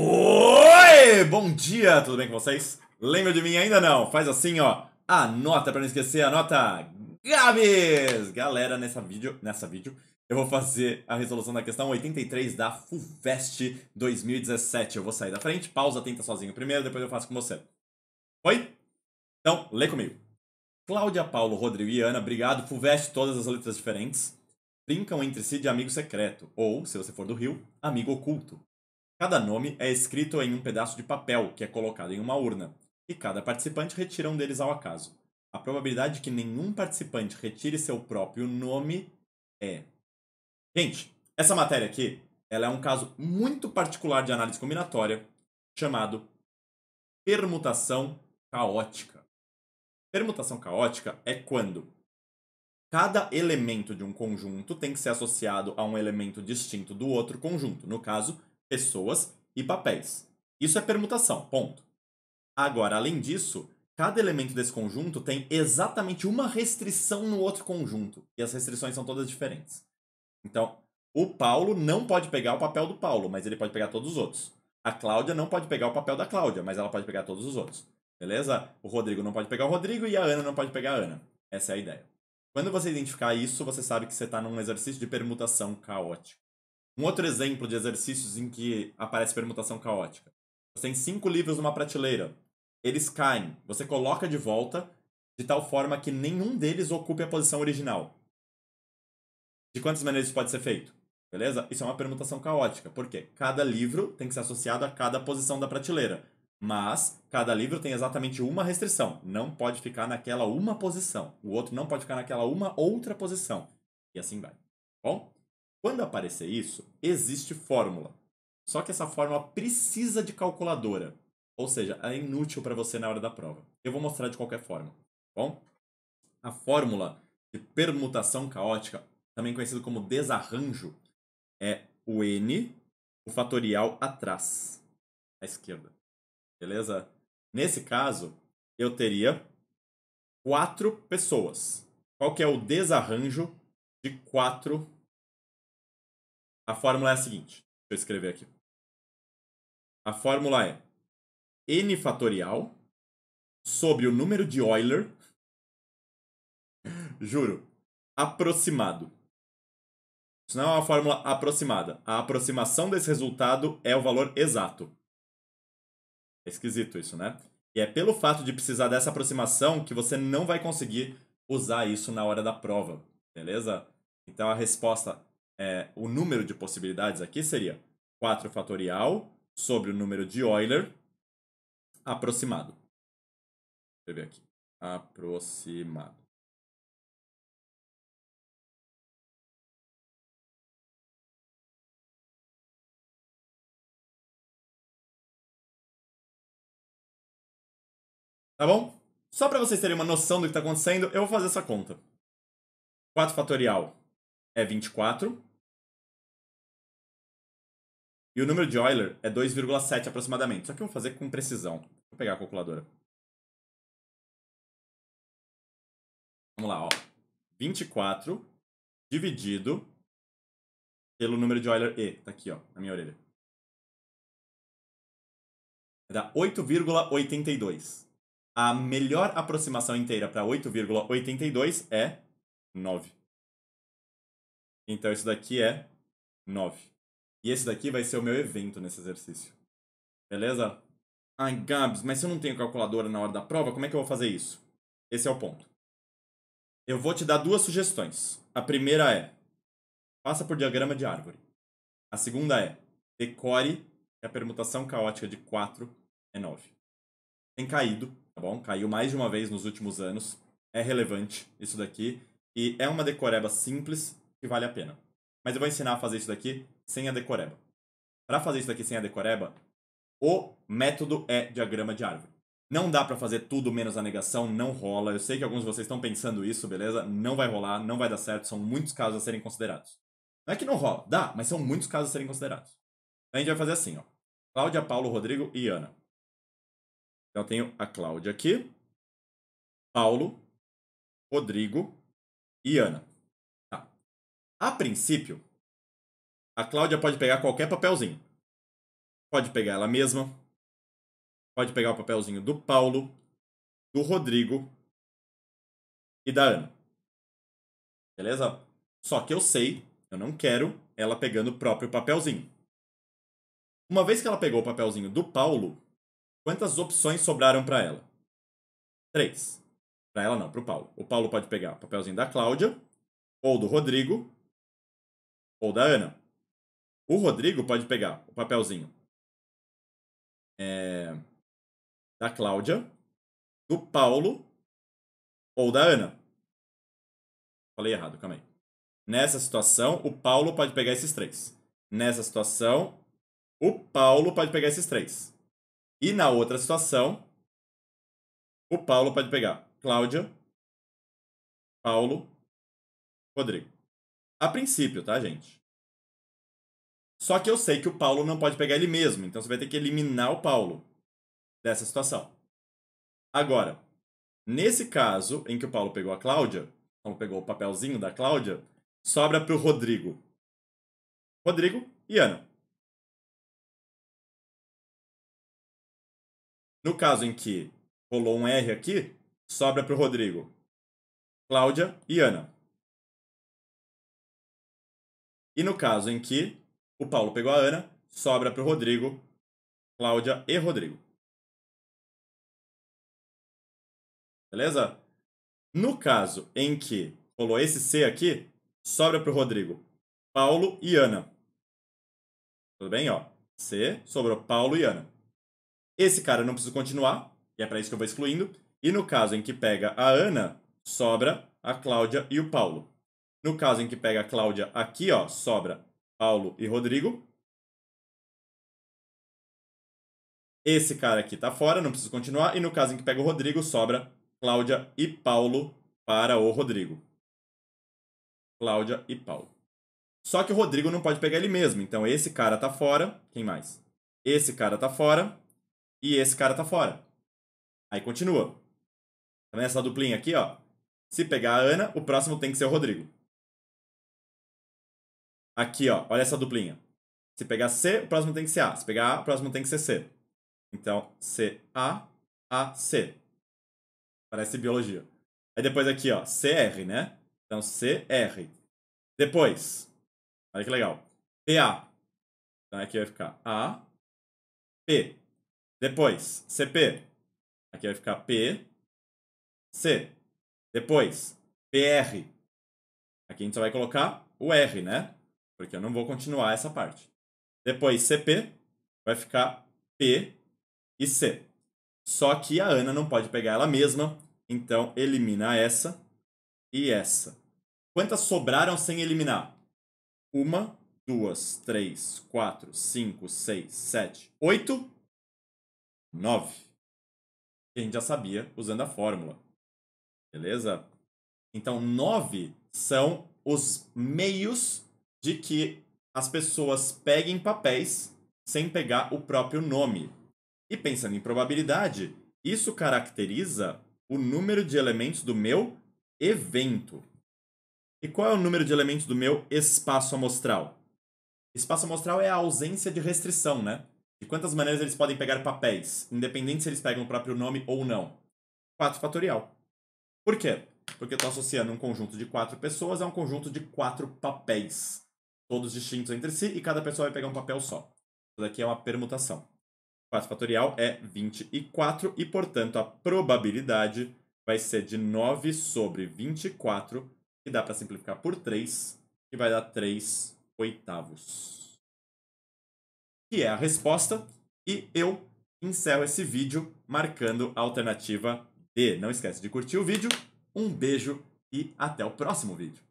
Oi! Bom dia, tudo bem com vocês? Lembra de mim ainda não? Faz assim, ó. Anota para não esquecer, anota. Gabs! Galera, nessa vídeo, nessa vídeo, eu vou fazer a resolução da questão 83 da FUVEST 2017. Eu vou sair da frente, pausa, tenta sozinho primeiro, depois eu faço com você. Oi? Então, lê comigo. Cláudia, Paulo, Rodrigo e Ana, obrigado. FUVEST, todas as letras diferentes, brincam entre si de amigo secreto, ou, se você for do Rio, amigo oculto. Cada nome é escrito em um pedaço de papel que é colocado em uma urna, e cada participante retira um deles ao acaso. A probabilidade de que nenhum participante retire seu próprio nome é. Gente, essa matéria aqui ela é um caso muito particular de análise combinatória chamado permutação caótica. Permutação caótica é quando cada elemento de um conjunto tem que ser associado a um elemento distinto do outro conjunto. No caso, pessoas e papéis. Isso é permutação, ponto. Agora, além disso, cada elemento desse conjunto tem exatamente uma restrição no outro conjunto, e as restrições são todas diferentes. Então, o Paulo não pode pegar o papel do Paulo, mas ele pode pegar todos os outros. A Cláudia não pode pegar o papel da Cláudia, mas ela pode pegar todos os outros. Beleza? O Rodrigo não pode pegar o Rodrigo e a Ana não pode pegar a Ana. Essa é a ideia. Quando você identificar isso, você sabe que você está num exercício de permutação caótico. Um outro exemplo de exercícios em que aparece permutação caótica. Você tem cinco livros numa prateleira. Eles caem. Você coloca de volta de tal forma que nenhum deles ocupe a posição original. De quantas maneiras isso pode ser feito? Beleza? Isso é uma permutação caótica. Por quê? Cada livro tem que ser associado a cada posição da prateleira. Mas cada livro tem exatamente uma restrição. Não pode ficar naquela uma posição. O outro não pode ficar naquela uma outra posição. E assim vai. Bom? Quando aparecer isso, existe fórmula. Só que essa fórmula precisa de calculadora. Ou seja, é inútil para você na hora da prova. Eu vou mostrar de qualquer forma. Tá bom, a fórmula de permutação caótica, também conhecido como desarranjo, é o n, o fatorial atrás, à esquerda. Beleza? Nesse caso, eu teria quatro pessoas. Qual que é o desarranjo de quatro a fórmula é a seguinte. Deixa eu escrever aqui. A fórmula é n fatorial sobre o número de Euler, juro, aproximado. Isso não é uma fórmula aproximada. A aproximação desse resultado é o valor exato. É esquisito isso, né? E é pelo fato de precisar dessa aproximação que você não vai conseguir usar isso na hora da prova, beleza? Então a resposta é, o número de possibilidades aqui seria 4 fatorial sobre o número de Euler aproximado. Deixa eu ver aqui. Aproximado. Tá bom? Só para vocês terem uma noção do que está acontecendo, eu vou fazer essa conta. 4 fatorial é 24. E o número de Euler é 2,7 aproximadamente. Só que eu vou fazer com precisão. Vou pegar a calculadora. Vamos lá, ó. 24 dividido pelo número de Euler E. Tá aqui, ó, na minha orelha. Dá 8,82. A melhor aproximação inteira para 8,82 é 9. Então isso daqui é 9. E esse daqui vai ser o meu evento nesse exercício. Beleza? Ai, Gabs, mas se eu não tenho calculadora na hora da prova, como é que eu vou fazer isso? Esse é o ponto. Eu vou te dar duas sugestões. A primeira é: faça por diagrama de árvore. A segunda é: decore que é a permutação caótica de 4 é 9. Tem caído, tá bom? Caiu mais de uma vez nos últimos anos. É relevante isso daqui. E é uma decoreba simples que vale a pena. Mas eu vou ensinar a fazer isso daqui sem a decoreba. Para fazer isso daqui sem a decoreba, o método é diagrama de árvore. Não dá para fazer tudo menos a negação, não rola. Eu sei que alguns de vocês estão pensando isso, beleza? Não vai rolar, não vai dar certo, são muitos casos a serem considerados. Não é que não rola, dá, mas são muitos casos a serem considerados. Então a gente vai fazer assim, ó. Cláudia, Paulo, Rodrigo e Ana. Então eu tenho a Cláudia aqui, Paulo, Rodrigo e Ana. A princípio, a Cláudia pode pegar qualquer papelzinho. Pode pegar ela mesma. Pode pegar o papelzinho do Paulo, do Rodrigo e da Ana. Beleza? Só que eu sei, eu não quero ela pegando o próprio papelzinho. Uma vez que ela pegou o papelzinho do Paulo, quantas opções sobraram para ela? Três. Para ela não, para o Paulo. O Paulo pode pegar o papelzinho da Cláudia, ou do Rodrigo, ou da Ana. O Rodrigo pode pegar o papelzinho é, da Cláudia, do Paulo ou da Ana. Falei errado, calma aí. Nessa situação, o Paulo pode pegar esses três. Nessa situação, o Paulo pode pegar esses três. E na outra situação, o Paulo pode pegar Cláudia, Paulo, Rodrigo. A princípio, tá, gente? Só que eu sei que o Paulo não pode pegar ele mesmo, então você vai ter que eliminar o Paulo dessa situação. Agora, nesse caso em que o Paulo pegou a Cláudia, então pegou o papelzinho da Cláudia, sobra pro Rodrigo. Rodrigo e Ana. No caso em que rolou um R aqui, sobra pro Rodrigo. Cláudia e Ana. E no caso em que o Paulo pegou a Ana, sobra para o Rodrigo, Cláudia e Rodrigo. Beleza? No caso em que rolou esse C aqui, sobra para o Rodrigo, Paulo e Ana. Tudo bem? Ó, C sobrou Paulo e Ana. Esse cara não precisa continuar, e é para isso que eu vou excluindo. E no caso em que pega a Ana, sobra a Cláudia e o Paulo. No caso em que pega a Cláudia aqui, ó, sobra Paulo e Rodrigo. Esse cara aqui tá fora, não preciso continuar. E no caso em que pega o Rodrigo, sobra Cláudia e Paulo para o Rodrigo. Cláudia e Paulo. Só que o Rodrigo não pode pegar ele mesmo. Então esse cara tá fora. Quem mais? Esse cara tá fora. E esse cara tá fora. Aí continua. Tá vendo essa duplinha aqui, ó? Se pegar a Ana, o próximo tem que ser o Rodrigo. Aqui, ó, olha essa duplinha. Se pegar C, o próximo tem que ser A. Se pegar A, o próximo tem que ser C. Então, C, A, A, C. Parece biologia. Aí depois aqui, ó, R né? Então, C R Depois, olha que legal. A. Então aqui vai ficar A, P. Depois, CP. Aqui vai ficar P, C. Depois, P R Aqui a gente só vai colocar o R, né? porque eu não vou continuar essa parte. Depois, CP vai ficar P e C. Só que a Ana não pode pegar ela mesma, então elimina essa e essa. Quantas sobraram sem eliminar? Uma, duas, três, quatro, cinco, seis, sete, oito, nove. a gente já sabia usando a fórmula. Beleza? Então, nove são os meios de que as pessoas peguem papéis sem pegar o próprio nome. E pensando em probabilidade, isso caracteriza o número de elementos do meu evento. E qual é o número de elementos do meu espaço amostral? Espaço amostral é a ausência de restrição, né? De quantas maneiras eles podem pegar papéis, independente se eles pegam o próprio nome ou não. 4 fatorial. Por quê? Porque eu estou associando um conjunto de quatro pessoas a um conjunto de quatro papéis todos distintos entre si, e cada pessoa vai pegar um papel só. Isso daqui é uma permutação. 4 fatorial é 24, e portanto a probabilidade vai ser de 9 sobre 24, que dá para simplificar por 3, que vai dar 3 oitavos. Que é a resposta, e eu encerro esse vídeo marcando a alternativa D. Não esquece de curtir o vídeo, um beijo e até o próximo vídeo.